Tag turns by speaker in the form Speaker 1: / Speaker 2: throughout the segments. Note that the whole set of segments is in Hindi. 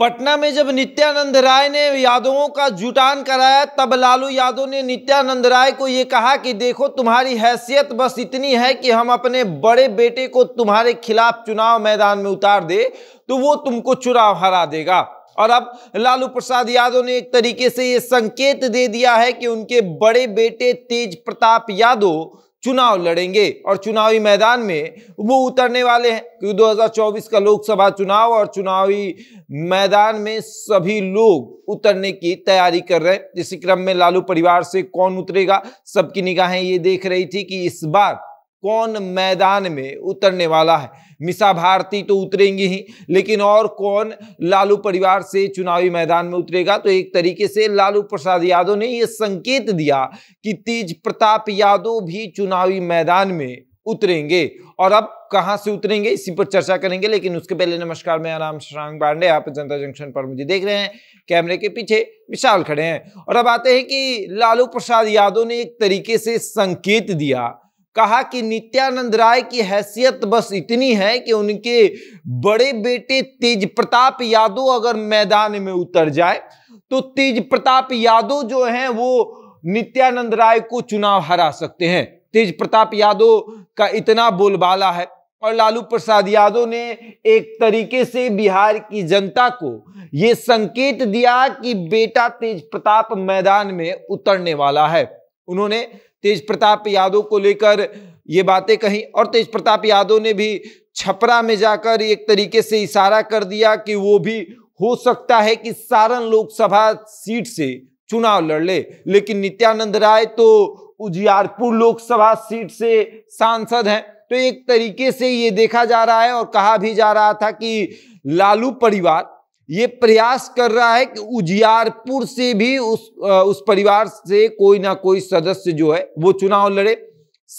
Speaker 1: पटना में जब नित्यानंद राय ने यादवों का जुटान कराया तब लालू यादव ने नित्यानंद राय को ये कहा कि देखो तुम्हारी हैसियत बस इतनी है कि हम अपने बड़े बेटे को तुम्हारे खिलाफ चुनाव मैदान में उतार दे तो वो तुमको चुनाव हरा देगा और अब लालू प्रसाद यादव ने एक तरीके से ये संकेत दे दिया है कि उनके बड़े बेटे तेज प्रताप यादव चुनाव लड़ेंगे और चुनावी मैदान में वो उतरने वाले हैं क्योंकि 2024 का लोकसभा चुनाव और चुनावी मैदान में सभी लोग उतरने की तैयारी कर रहे हैं इसी क्रम में लालू परिवार से कौन उतरेगा सबकी निगाहें ये देख रही थी कि इस बार कौन मैदान में उतरने वाला है मिसा भारती तो उतरेंगी ही लेकिन और कौन लालू परिवार से चुनावी मैदान में उतरेगा तो एक तरीके से लालू प्रसाद यादव ने यह संकेत दिया कि तेज प्रताप यादव भी चुनावी मैदान में उतरेंगे और अब कहाँ से उतरेंगे इसी पर चर्चा करेंगे लेकिन उसके पहले नमस्कार मैं आराम श्रांग पांडे आप जनता जंक्शन पर मुझे देख रहे हैं कैमरे के पीछे विशाल खड़े हैं और अब आते हैं कि लालू प्रसाद यादव ने एक तरीके से संकेत दिया कहा कि नित्यानंद राय की हैसियत बस इतनी है कि उनके बड़े बेटे तेज प्रताप यादव अगर मैदान में उतर जाए तो तेज प्रताप यादव जो हैं वो नित्यानंद राय को चुनाव हरा सकते हैं तेज प्रताप यादव का इतना बोलबाला है और लालू प्रसाद यादव ने एक तरीके से बिहार की जनता को ये संकेत दिया कि बेटा तेज प्रताप मैदान में उतरने वाला है उन्होंने तेज प्रताप यादव को लेकर ये बातें कहीं और तेज प्रताप यादव ने भी छपरा में जाकर एक तरीके से इशारा कर दिया कि वो भी हो सकता है कि सारण लोकसभा सीट से चुनाव लड़ ले। लेकिन नित्यानंद राय तो उजियारपुर लोकसभा सीट से सांसद हैं तो एक तरीके से ये देखा जा रहा है और कहा भी जा रहा था कि लालू परिवार ये प्रयास कर रहा है कि उजियारपुर से भी उस उस परिवार से कोई ना कोई सदस्य जो है वो चुनाव लड़े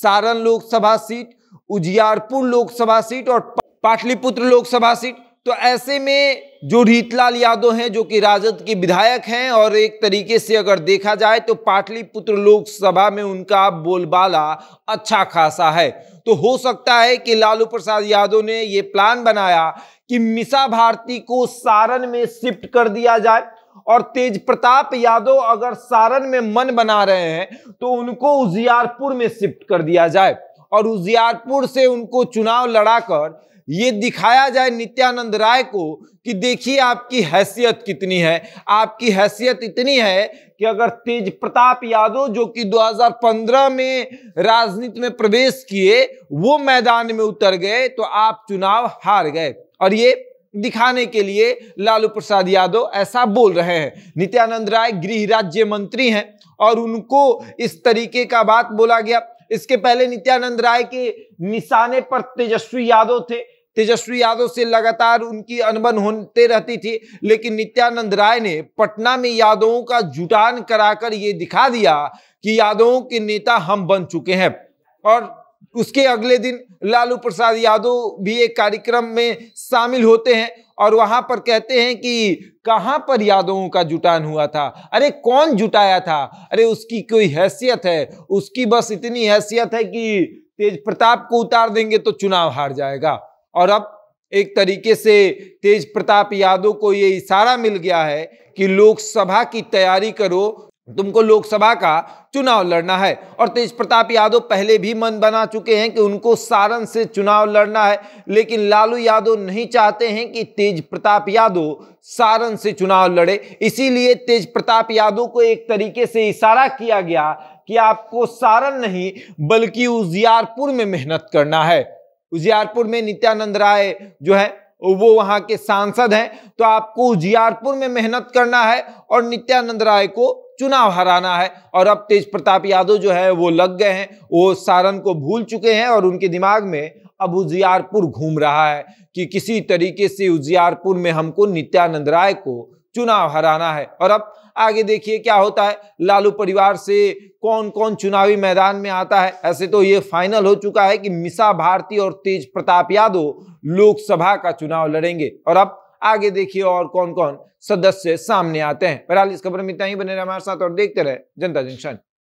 Speaker 1: सारण लोकसभा सीट उजियारपुर लोकसभा सीट और पाटलिपुत्र लोकसभा सीट तो ऐसे में जो रीतलाल यादव हैं जो कि राजद के विधायक हैं और एक तरीके से अगर देखा जाए तो पाटलिपुत्र लोकसभा में उनका बोलबाला अच्छा खासा है तो हो सकता है कि लालू प्रसाद यादव ने ये प्लान बनाया कि मिसा भारती को सारण में शिफ्ट कर दिया जाए और तेज प्रताप यादव अगर सारण में मन बना रहे हैं तो उनको उजियारपुर में शिफ्ट कर दिया जाए और उजियारपुर से उनको चुनाव लड़ाकर ये दिखाया जाए नित्यानंद राय को कि देखिए आपकी हैसियत कितनी है आपकी हैसियत इतनी है कि अगर तेज प्रताप यादव जो कि 2015 में राजनीति में प्रवेश किए वो मैदान में उतर गए तो आप चुनाव हार गए और ये दिखाने के लिए लालू प्रसाद यादव ऐसा बोल रहे हैं नित्यानंद राय गृह राज्य मंत्री हैं और उनको इस तरीके का बात बोला गया इसके पहले नित्यानंद राय के निशाने पर तेजस्वी यादव थे तेजस्वी यादव से लगातार उनकी अनबन होते रहती थी लेकिन नित्यानंद राय ने पटना में यादवों का जुटान कराकर ये दिखा दिया कि यादवों के नेता हम बन चुके हैं और उसके अगले दिन लालू प्रसाद यादव भी एक कार्यक्रम में शामिल होते हैं और वहां पर कहते हैं कि कहां पर यादवों का जुटान हुआ था अरे कौन जुटाया था अरे उसकी कोई हैसियत है उसकी बस इतनी हैसियत है कि तेज प्रताप को उतार देंगे तो चुनाव हार जाएगा और अब एक तरीके से तेज प्रताप यादव को ये इशारा मिल गया है कि लोकसभा की तैयारी करो तुमको लोकसभा का चुनाव लड़ना है और तेज प्रताप यादव पहले भी मन बना चुके हैं कि उनको सारण से चुनाव लड़ना है लेकिन लालू यादव नहीं चाहते हैं कि तेज प्रताप यादव सारण से चुनाव लड़े इसीलिए तेज प्रताप यादव को एक तरीके से इशारा किया गया कि आपको सारण नहीं बल्कि उजियारपुर में मेहनत करना है उजियारपुर में नित्यानंद राय जो है वो वहाँ के सांसद हैं तो आपको उजियारपुर में मेहनत करना है और नित्यानंद राय को चुनाव हराना है और अब तेज प्रताप यादव जो है वो लग गए हैं वो सारण को भूल चुके हैं और उनके दिमाग में अब उजियारपुर घूम रहा है कि किसी तरीके से उजियारपुर में हमको नित्यानंद राय को चुनाव हराना है और अब आगे देखिए क्या होता है लालू परिवार से कौन कौन चुनावी मैदान में आता है ऐसे तो ये फाइनल हो चुका है कि मिसा भारती और तेज प्रताप यादव लोकसभा का चुनाव लड़ेंगे और अब आगे देखिए और कौन कौन सदस्य सामने आते हैं बहरहाल इस खबर में इतना ही बने रहे हमारे साथ और देखते रहे जनता जंक्शन